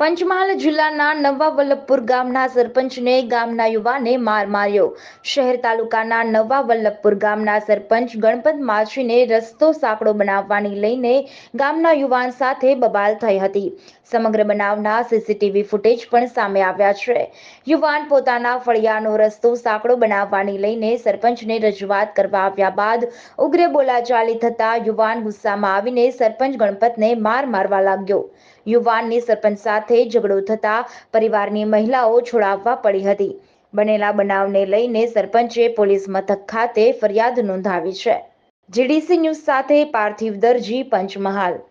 પંચમહાલ જિલ્લાના નવા વલ્લભપુર ગામના સરપંચને ગામના યુવાને માર માર્યો શહેર તાલુકાના નવા વલ્લભપુર ગામના સરપંચ ગણપત માછીને રસ્તો સાંકડો બનાવવાની લઈને ગામના યુવાન સાથે બબાલ થઈ હતી સમગ્ર બનાવના સીસીટીવી ફૂટેજ પણ સામે આવ્યા છે યુવાન પોતાના ફળિયાનો રસ્તો સાંકડો બનાવવાની લઈને સરપંચને રજૂઆત કરવા આવ્યા બાદ ઉગ્ર બોલાચાલી થતા યુવાન ગુસ્સામાં આવીને સરપંચ ગણપતને માર મારવા લાગ્યો યુવાનની સરપંચ સાથે સાથે ઝઘડો થતા પરિવારની મહિલાઓ છોડાવવા પડી હતી બનેલા બનાવને લઈને સરપંચે પોલીસ મથક ખાતે ફરિયાદ નોંધાવી છે જીડીસી ન્યૂઝ સાથે પાર્થિવ દરજી પંચમહાલ